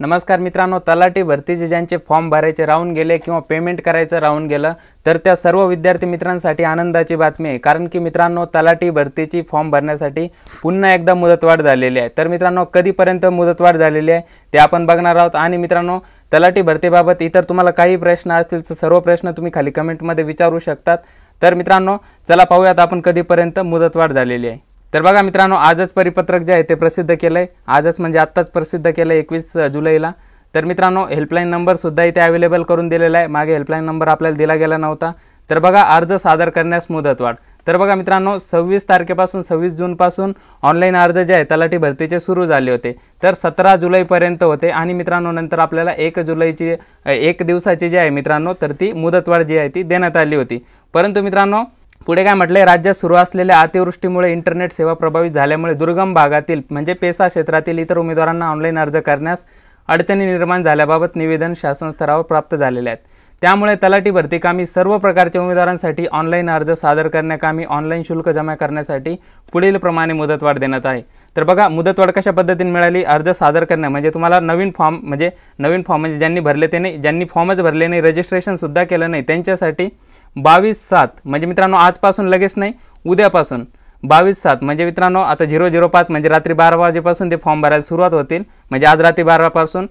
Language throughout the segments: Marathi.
नमस्कार मित्रांनो तलाठी भरतीचे ज्यांचे फॉर्म भरायचे राहून गेले किंवा पेमेंट करायचं राहून गेलं तर त्या सर्व विद्यार्थी मित्रांसाठी आनंदाची बातमी आहे कारण की मित्रांनो तलाठी भरतीची फॉर्म भरण्यासाठी पुन्हा एकदा मुदतवाढ झालेली आहे तर मित्रांनो कधीपर्यंत मुदतवाढ झालेली आहे ते आपण बघणार आहोत आणि मित्रांनो तलाठी भरतीबाबत इतर तुम्हाला काही प्रश्न असतील तर सर्व प्रश्न तुम्ही खाली कमेंटमध्ये विचारू शकतात तर मित्रांनो चला पाहूयात आपण कधीपर्यंत मुदतवाढ झालेली आहे तर बघा मित्रांनो आजच परिपत्रक जे आहे ते प्रसिद्ध केलं आहे आजच म्हणजे आत्ताच प्रसिद्ध केलं आहे एकवीस जुलैला तर मित्रांनो हेल्पलाईन नंबरसुद्धा इथे अवेलेबल करून दिलेला आहे मागे हेल्पलाईन नंबर आपल्याला दिला गेला नव्हता तर बघा अर्ज सादर करण्यास मुदतवाढ तर बघा मित्रांनो सव्वीस तारखेपासून सव्वीस जूनपासून ऑनलाईन अर्ज जे आहे तलाठी भरतीचे सुरू झाले होते तर सतरा जुलैपर्यंत होते आणि मित्रांनो नंतर आपल्याला एक जुलैची एक दिवसाची जी आहे मित्रांनो तर ती मुदतवाढ जी आहे ती देण्यात आली होती परंतु मित्रांनो पुढे काय म्हटलंय राज्यात सुरू असलेल्या अतिवृष्टीमुळे इंटरनेट सेवा प्रभावित झाल्यामुळे दुर्गम भागातील म्हणजे पेसा क्षेत्रातील इतर उमेदवारांना ऑनलाईन अर्ज करण्यास अडचणी निर्माण झाल्याबाबत निवेदन शासन स्तरावर प्राप्त झालेले आहेत त्यामुळे तलाठी भरती कामी सर्व प्रकारच्या उमेदवारांसाठी ऑनलाईन अर्ज सादर करण्याकामी ऑनलाईन शुल्क जमा करण्यासाठी पुढील प्रमाणे मुदतवाढ देण्यात आहे तर बघा मुदतवाढ कशा पद्धतीने मिळाली अर्ज सादर करणं म्हणजे तुम्हाला नवीन फॉर्म म्हणजे नवीन फॉर्म म्हणजे ज्यांनी भरले ते नाही ज्यांनी फॉर्मच भरले नाही रजिस्ट्रेशनसुद्धा केलं नाही त्यांच्यासाठी बावीस सात म्हणजे मित्रांनो आजपासून लगेच नाही उद्यापासून बावीस सात म्हणजे मित्रांनो आता झिरो झिरो पाच म्हणजे रात्री बारा वाजेपासून ते फॉर्म भरायला सुरुवात होतील म्हणजे आज रात्री बारापासून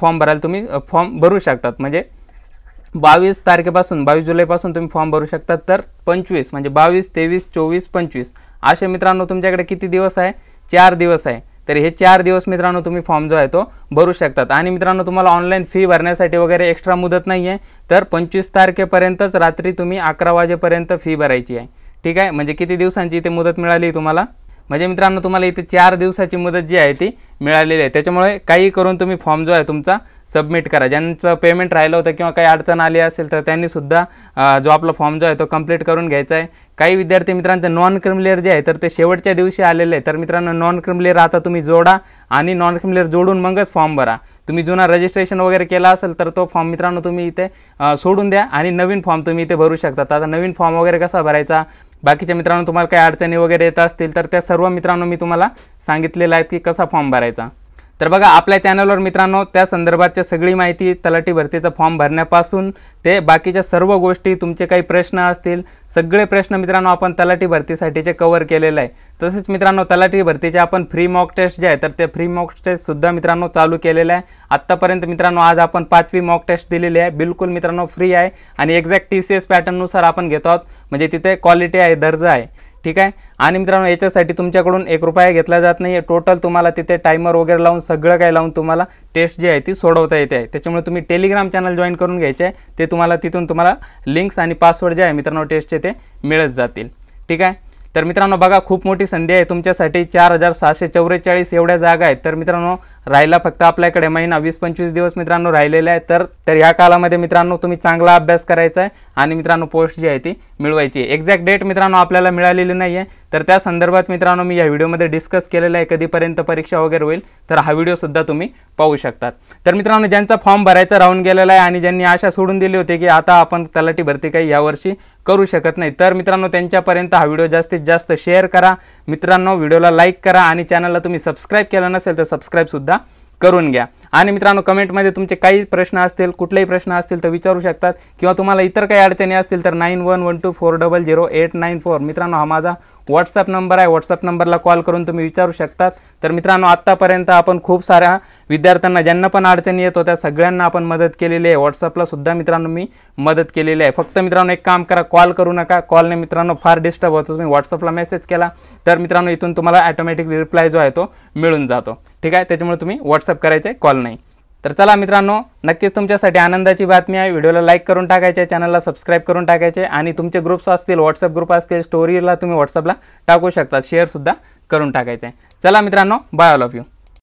फॉर्म भरायला तुम्ही फॉर्म भरू शकतात म्हणजे बावीस तारखेपासून बावीस जुलैपासून तुम्ही फॉर्म भरू शकतात तर पंचवीस म्हणजे बावीस तेवीस चोवीस पंचवीस असे मित्रांनो तुमच्याकडे किती दिवस आहे चार दिवस आहे तर हे चार दिवस मित्रांनो तुम्ही फॉर्म जो आहे तो भरू शकतात आणि मित्रांनो तुम्हाला ऑनलाईन फी भरण्यासाठी वगैरे एक्स्ट्रा मुदत नाही आहे तर पंचवीस तारखेपर्यंतच रात्री तुम्ही अकरा वाजेपर्यंत फी भरायची आहे ठीक आहे म्हणजे किती दिवसांची इथे मुदत मिळाली तुम्हाला म्हणजे मित्रांनो तुम्हाला इथे चार दिवसाची मुदत जी आहे ती मिळालेली आहे त्याच्यामुळे काही करून तुम्ही फॉर्म जो आहे तुमचा सबमिट करा ज्यांचं पेमेंट राहिलं होतं किंवा काही अडचण आली असेल तर त्यांनीसुद्धा जो आपला फॉर्म जो आहे तो कंप्लीट करून घ्यायचा आहे काही विद्यार्थी मित्रांचं नॉन क्रिमलेअर जे आहे तर ते शेवटच्या दिवशी आलेले आहे तर मित्रांनो नॉन क्रिमलेअर आता तुम्ही जोडा आणि नॉन क्रिमलेअर जोडून मगच फॉर्म भरा तुम्ही जुना रजिस्ट्रेशन वगैरे केला असेल तर तो फॉर्म मित्रांनो तुम्ही इथे सोडून द्या आणि नवीन फॉर्म तुम्ही इथे भरू शकता आता नवीन फॉर्म वगैरे कसा भरायचा बाकीच्या मित्रांनो तुम्हाला काही अडचणी वगैरे येत असतील तर त्या सर्व मित्रांनो मी तुम्हाला सांगितलेलं आहे की कसा फॉर्म भरायचा तर बघा आपल्या चॅनलवर मित्रांनो त्या संदर्भातच्या सगळी माहिती तलाठी भरतीचा फॉर्म भरण्यापासून ते बाकीच्या सर्व गोष्टी तुमचे काही प्रश्न असतील सगळे प्रश्न मित्रांनो आपण तलाठी भरतीसाठीचे कवर केलेले आहे तसेच मित्रांनो तलाठी भरतीचे आपण फ्री मॉक टेस्ट जे आहे तर ते फ्री मॉक टेस्टसुद्धा मित्रांनो चालू केलेलं आहे आत्तापर्यंत मित्रांनो आज आपण पाचवी मॉक टेस्ट दिलेली आहे बिलकुल मित्रांनो फ्री आहे आणि एक्झॅक्ट टी सी एस पॅटर्ननुसार आपण घेतो आहोत म्हणजे तिथे क्वालिटी आहे दर्जा आहे ठीक आहे आणि मित्रांनो याच्यासाठी तुमच्याकडून एक रुपया घेतला जात नाही टोटल तुम्हाला तिथे टायमर वगैरे लावून सगळं काय लावून तुम्हाला टेस्ट जी आहे ती सोडवता येते आहे त्याच्यामुळे तुम्ही टेलिग्राम चॅनल जॉईन करून घ्यायचे आहे ते तुम्हाला तिथून तुम्हाला लिंक्स आणि पासवर्ड जे आहे मित्रांनो टेस्टचे ते मिळत जातील ठीक आहे तर मित्रांनो बघा खूप मोठी संधी आहे तुमच्यासाठी चार हजार सहाशे चौवेचाळीस एवढ्या जागा आहेत तर मित्रांनो राहिला फक्त आपल्याकडे महिना वीस पंचवीस दिवस मित्रांनो राहिलेला आहे तर तर या कालामध्ये मित्रांनो तुम्ही चांगला अभ्यास करायचा आहे आणि मित्रांनो पोस्ट जी आहे ती मिळवायची आहे एक्झॅक्ट डेट मित्रांनो आपल्याला मिळालेली नाही आहे तर त्या संदर्भात मित्रांनो मी या व्हिडिओमध्ये डिस्कस केलेला आहे कधीपर्यंत परीक्षा वगैरे होईल तर हा व्हिडिओसुद्धा तुम्ही पाहू शकतात तर मित्रांनो ज्यांचा फॉर्म भरायचा राहून गेलेला आहे आणि ज्यांनी आशा सोडून दिली होती की आता आपण तलाठी भरती काही यावर्षी करू शकत नाही तर मित्रांनो त्यांच्यापर्यंत हा व्हिडिओ जास्तीत जास्त शेअर करा मित्रांनो व्हिडिओला लाईक करा आणि चॅनलला तुम्ही सबस्क्राईब केलं नसेल तर सबस्क्राईबसुद्धा करून घ्या आणि मित्रांनो कमेंटमध्ये तुमचे काही प्रश्न असतील कुठलेही प्रश्न असतील तर विचारू शकतात किंवा तुम्हाला इतर काही अडचणी असतील तर nine one one two four double zero eight nine four मित्रांनो हा माझा व्हॉट्सअप नंबर आहे व्हॉट्सअप नंबरला कॉल करून तुम्ही विचारू शकतात तर मित्रांनो आत्तापर्यंत आपण खूप साऱ्या विद्यार्थ्यांना ज्यांना पण अडचणी येत होत्या सगळ्यांना आपण मदत केलेली आहे व्हॉट्सअपला सुद्धा मित्रांनो मी मदत केलेली आहे फक्त मित्रांनो एक काम करा कॉल करू नका कॉलने मित्रांनो फार डिस्टर्ब होतो तुम्ही व्हॉट्सअपला मेसेज केला तर मित्रांनो इथून तुम्हाला ॲटोमॅटिक रिप्लाय जो आहे तो मिळून जातो ठीक आहे त्याच्यामुळे तुम्ही व्हॉट्सअप करायचे कॉल नाही तर चला मित्रांनो नक्कीच तुमच्यासाठी आनंदाची बातमी आहे व्हिडिओला लाईक करून टाकायचे चॅनलला सबस्क्राईब करून टाकायचे आणि तुमचे ग्रुप्स असतील व्हॉट्सअप ग्रुप असतील स्टोरीला तुम्ही व्हॉट्सअपला टाकू शकता शेअरसुद्धा करून टाकायचे चला मित्रांनो बाय ऑल ऑफ यू